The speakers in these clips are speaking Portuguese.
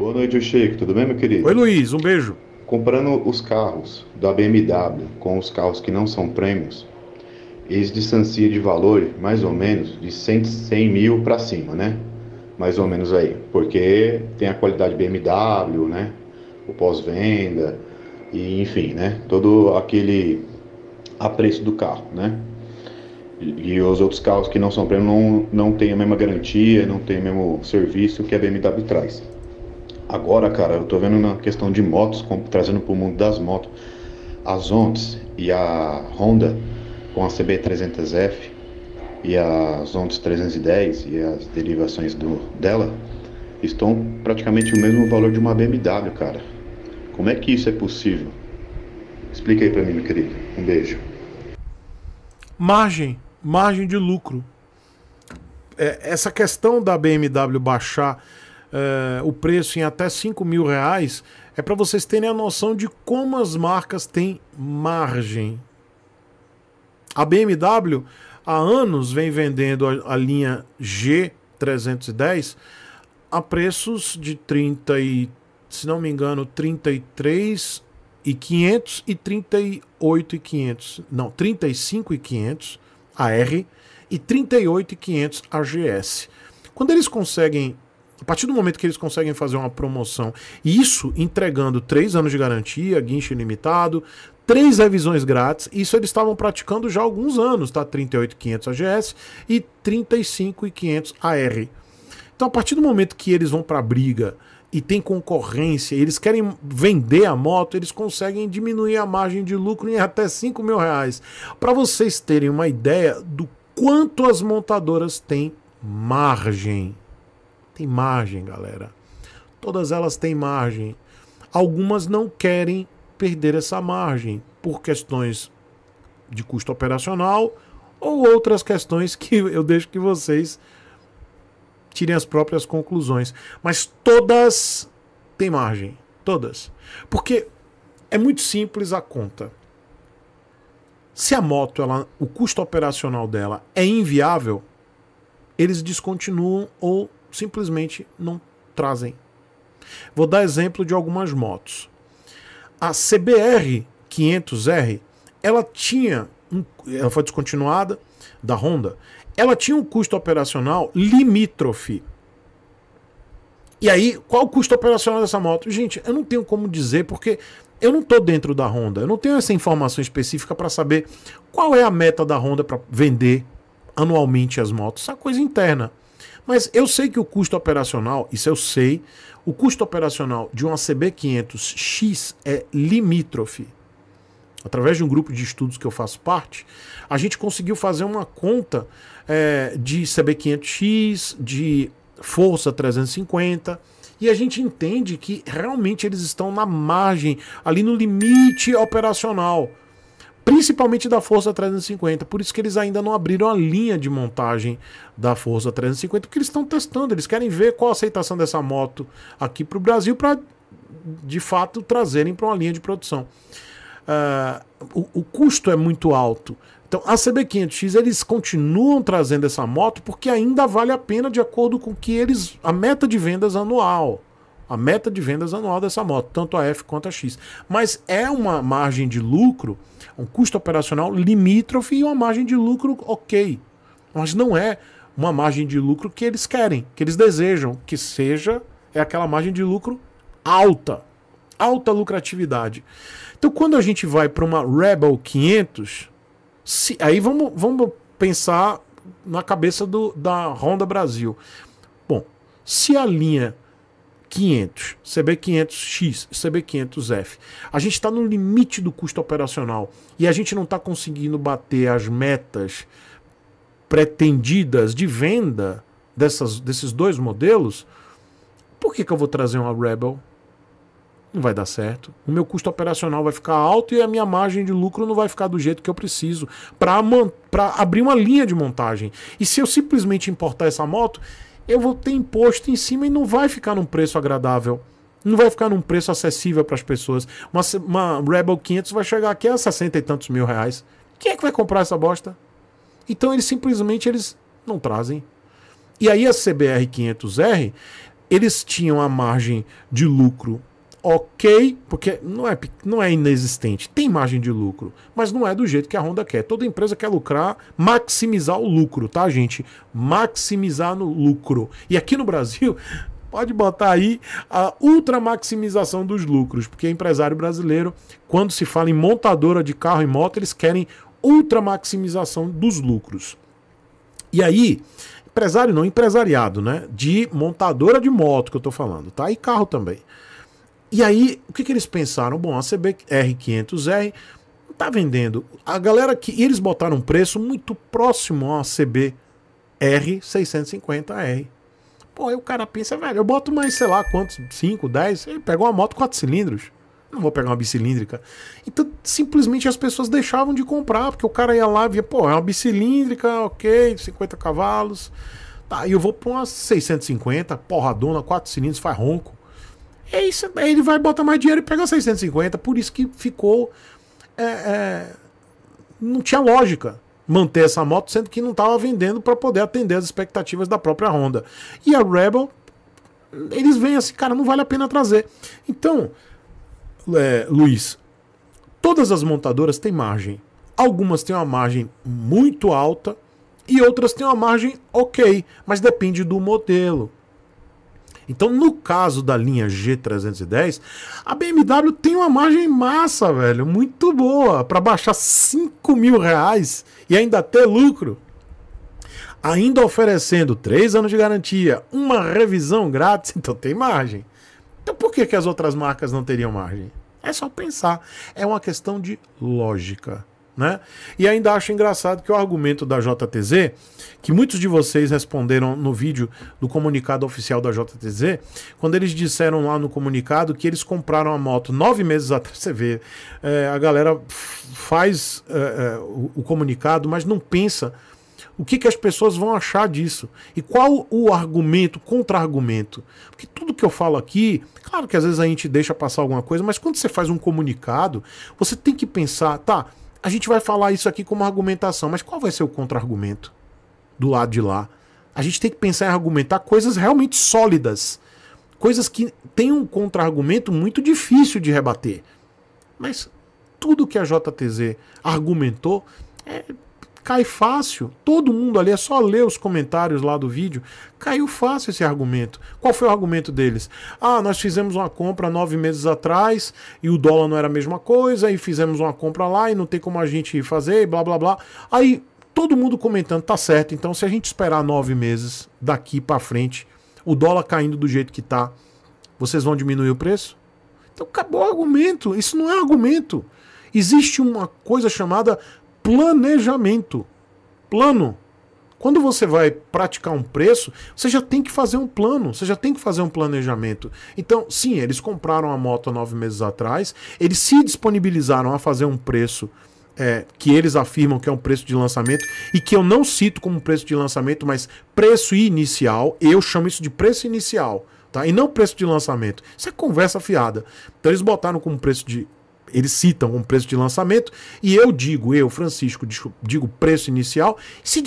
Boa noite, Sheik. Tudo bem, meu querido? Oi, Luiz. Um beijo. Comprando os carros da BMW com os carros que não são prêmios, eles distancia de valor mais ou menos de 100, 100 mil para cima, né? Mais ou menos aí. Porque tem a qualidade BMW, né? O pós-venda, e enfim, né? Todo aquele apreço do carro, né? E, os outros carros que não são prêmio não, não têm a mesma garantia, não tem o mesmo serviço que a BMW traz agora, cara, eu tô vendo na questão de motos, com, trazendo pro mundo das motos, as Zontes e a Honda com a CB300F e as Zontes 310 e as derivações do, dela estão praticamente o mesmo valor de uma BMW, cara. Como é que isso é possível? Explica aí para mim, meu querido. Um beijo. Margem, margem de lucro. É, essa questão da BMW baixar uh, o preço em até 5 mil reais, é para vocês terem a noção de como as marcas têm margem. A BMW há anos vem vendendo a, a linha G310 a preços de 30 e, se não me engano, 33 e 500 e 38 e 500. Não, 35 e 500 a R e 38 e 500 a GS. Quando eles conseguem a partir do momento que eles conseguem fazer uma promoção, isso entregando três anos de garantia, guincho ilimitado, três revisões grátis, isso eles estavam praticando já há alguns anos, tá? 38.500 AGS e 35.500 AR. Então, a partir do momento que eles vão para a briga e tem concorrência, eles querem vender a moto, eles conseguem diminuir a margem de lucro em até 5 mil reais. Para vocês terem uma ideia do quanto as montadoras têm margem tem margem, galera. Todas elas têm margem. Algumas não querem perder essa margem por questões de custo operacional ou outras questões que eu deixo que vocês tirem as próprias conclusões. Mas todas têm margem. Todas. Porque é muito simples a conta. Se a moto, ela, o custo operacional dela é inviável, eles descontinuam ou simplesmente não trazem. Vou dar exemplo de algumas motos. A CBR 500R, ela tinha um, ela foi descontinuada da Honda. Ela tinha um custo operacional limítrofe. E aí, qual o custo operacional dessa moto? Gente, eu não tenho como dizer porque eu não estou dentro da Honda. Eu não tenho essa informação específica para saber qual é a meta da Honda para vender anualmente as motos. Essa é coisa interna. Mas eu sei que o custo operacional, isso eu sei, o custo operacional de uma CB500X é limítrofe. Através de um grupo de estudos que eu faço parte, a gente conseguiu fazer uma conta é, de CB500X, de Força 350, e a gente entende que realmente eles estão na margem, ali no limite operacional principalmente da Força 350. Por isso que eles ainda não abriram a linha de montagem da Força 350, porque eles estão testando, eles querem ver qual a aceitação dessa moto aqui para o Brasil para de fato trazerem para uma linha de produção. Uh, o, o custo é muito alto. Então, a CB500X eles continuam trazendo essa moto porque ainda vale a pena de acordo com que eles a meta de vendas anual a meta de vendas anual dessa moto, tanto a F quanto a X. Mas é uma margem de lucro, um custo operacional limítrofe e uma margem de lucro ok. Mas não é uma margem de lucro que eles querem, que eles desejam, que seja é aquela margem de lucro alta, alta lucratividade. Então, quando a gente vai para uma Rebel 500, se, aí vamos, vamos pensar na cabeça do, da Honda Brasil. Bom, se a linha 500, CB500X, CB500F. A gente está no limite do custo operacional e a gente não está conseguindo bater as metas pretendidas de venda dessas, desses dois modelos. Por que, que eu vou trazer uma Rebel? Não vai dar certo. O meu custo operacional vai ficar alto e a minha margem de lucro não vai ficar do jeito que eu preciso para abrir uma linha de montagem. E se eu simplesmente importar essa moto, eu vou ter imposto em cima e não vai ficar num preço agradável. Não vai ficar num preço acessível para as pessoas. Uma, uma Rebel 500 vai chegar aqui a 60 e tantos mil reais. Quem é que vai comprar essa bosta? Então eles simplesmente eles não trazem. E aí a CBR 500R, eles tinham a margem de lucro ok, porque não é, não é inexistente, tem margem de lucro, mas não é do jeito que a Honda quer. Toda empresa quer lucrar, maximizar o lucro, tá, gente? Maximizar no lucro. E aqui no Brasil, pode botar aí a ultra maximização dos lucros, porque empresário brasileiro, quando se fala em montadora de carro e moto, eles querem ultra maximização dos lucros. E aí, empresário não, empresariado, né? De montadora de moto que eu tô falando, tá? E carro também. E aí, o que, que eles pensaram? Bom, a CBR500R tá vendendo. A galera que. E eles botaram um preço muito próximo à CBR650R. Pô, aí o cara pensa, velho, eu boto mais, sei lá, quantos? 5, 10? Ele pegou uma moto 4 cilindros. Não vou pegar uma bicilíndrica. Então, simplesmente as pessoas deixavam de comprar, porque o cara ia lá e via, pô, é uma bicilíndrica, ok, 50 cavalos. Tá, e eu vou pôr uma 650, porradona, 4 cilindros, faz ronco. É isso, ele vai botar mais dinheiro e pegar 650, por isso que ficou. É, é, não tinha lógica manter essa moto, sendo que não estava vendendo para poder atender as expectativas da própria Honda. E a Rebel, eles veem assim, cara, não vale a pena trazer. Então, é, Luiz, todas as montadoras têm margem. Algumas têm uma margem muito alta e outras têm uma margem ok, mas depende do modelo. Então, no caso da linha G310, a BMW tem uma margem massa, velho, muito boa, para baixar 5 mil reais e ainda ter lucro. Ainda oferecendo 3 anos de garantia, uma revisão grátis, então tem margem. Então, por que, que as outras marcas não teriam margem? É só pensar. É uma questão de lógica. Né? E ainda acho engraçado que o argumento da JTZ, que muitos de vocês responderam no vídeo do comunicado oficial da JTZ, quando eles disseram lá no comunicado que eles compraram a moto nove meses atrás, você vê, é, a galera faz é, é, o, o comunicado, mas não pensa o que, que, as pessoas vão achar disso? E qual o argumento, contra-argumento? Porque tudo que eu falo aqui, claro que às vezes a gente deixa passar alguma coisa, mas quando você faz um comunicado, você tem que pensar, tá, a gente vai falar isso aqui como argumentação, mas qual vai ser o contra-argumento do lado de lá? A gente tem que pensar em argumentar coisas realmente sólidas, coisas que têm um contra-argumento muito difícil de rebater. Mas tudo que a JTZ argumentou é cai fácil. Todo mundo ali, é só ler os comentários lá do vídeo. Caiu fácil esse argumento. Qual foi o argumento deles? Ah, nós fizemos uma compra nove meses atrás e o dólar não era a mesma coisa, e fizemos uma compra lá e não tem como a gente fazer, e blá blá blá. Aí todo mundo comentando, tá certo. Então, se a gente esperar nove meses daqui para frente, o dólar caindo do jeito que tá, vocês vão diminuir o preço? Então acabou o argumento. Isso não é argumento. Existe uma coisa chamada planejamento. Plano. Quando você vai praticar um preço, você já tem que fazer um plano, você já tem que fazer um planejamento. Então, sim, eles compraram a moto nove meses atrás, eles se disponibilizaram a fazer um preço é, que eles afirmam que é um preço de lançamento e que eu não cito como preço de lançamento, mas preço inicial, eu chamo isso de preço inicial, tá? E não preço de lançamento. Isso é conversa fiada. Então eles botaram como preço de eles citam um preço de lançamento e eu digo, eu, Francisco, digo preço inicial, se,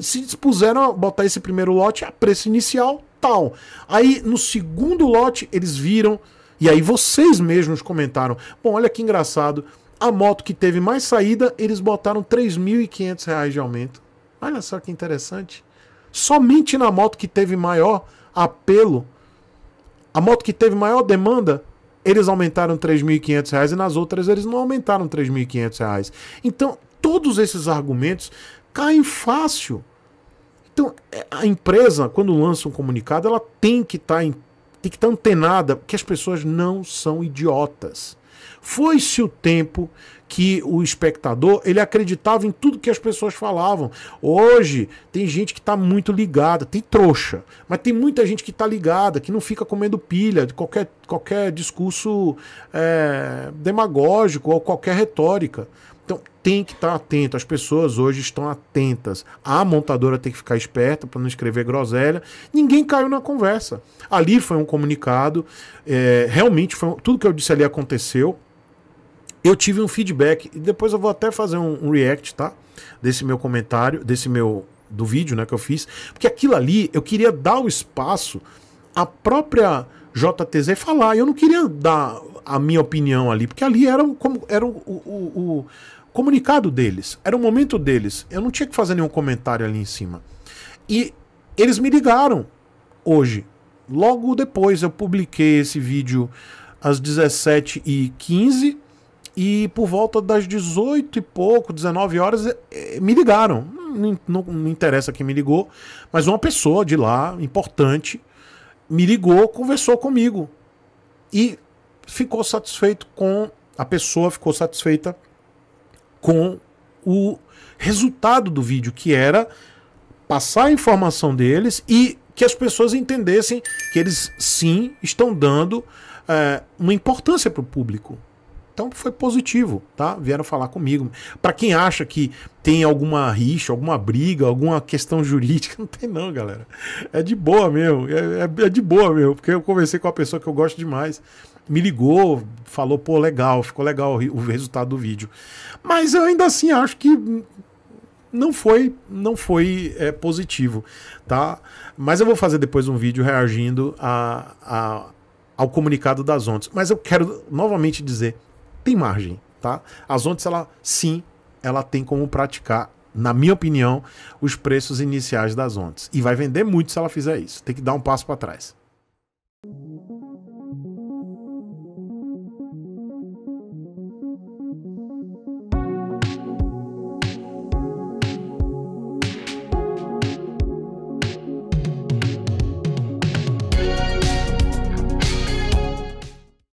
se dispuseram a botar esse primeiro lote a preço inicial tal. Aí no segundo lote eles viram, e aí vocês mesmos comentaram: bom, olha que engraçado, a moto que teve mais saída, eles botaram R$ reais de aumento. Olha só que interessante. Somente na moto que teve maior apelo, a moto que teve maior demanda, eles aumentaram 3.500 e nas outras eles não aumentaram 3.500 Então, todos esses argumentos caem fácil. Então, é, a empresa, quando lança um comunicado, ela tem que estar tá, tem que estar tá antenada, porque as pessoas não são idiotas. Foi-se o tempo que o espectador ele acreditava em tudo que as pessoas falavam. Hoje tem gente que está muito ligada, tem trouxa, mas tem muita gente que está ligada, que não fica comendo pilha de qualquer, qualquer discurso é, demagógico ou qualquer retórica. Então tem que estar atento. As pessoas hoje estão atentas. A montadora tem que ficar esperta para não escrever groselha. Ninguém caiu na conversa. Ali foi um comunicado. É, realmente foi tudo que eu disse ali aconteceu. Eu tive um feedback e depois eu vou até fazer um, um react, tá? Desse meu comentário, desse meu do vídeo, né, que eu fiz, porque aquilo ali eu queria dar o espaço à própria JTZ falar. Eu não queria dar a minha opinião ali, porque ali era como era o, o, o comunicado deles, era o momento deles. Eu não tinha que fazer nenhum comentário ali em cima. E eles me ligaram hoje. Logo depois eu publiquei esse vídeo às 17h15 e por volta das 18 e pouco, 19 horas, eh, eh, me ligaram. Não, não, não interessa quem me ligou, mas uma pessoa de lá, importante, me ligou, conversou comigo e ficou satisfeito com. A pessoa ficou satisfeita com o resultado do vídeo, que era passar a informação deles e que as pessoas entendessem que eles sim estão dando é, uma importância para o público. Então foi positivo, tá? Vieram falar comigo. Para quem acha que tem alguma rixa, alguma briga, alguma questão jurídica, não tem não, galera. É de boa mesmo, é, é, é de boa mesmo, porque eu conversei com uma pessoa que eu gosto demais me ligou, falou, pô, legal, ficou legal o resultado do vídeo. Mas eu ainda assim acho que não foi não foi é, positivo, tá? Mas eu vou fazer depois um vídeo reagindo a, a, ao comunicado das ONTs. Mas eu quero novamente dizer, tem margem, tá? As ONTs, ela sim, ela tem como praticar na minha opinião, os preços iniciais das ONTs. E vai vender muito se ela fizer isso. Tem que dar um passo para trás.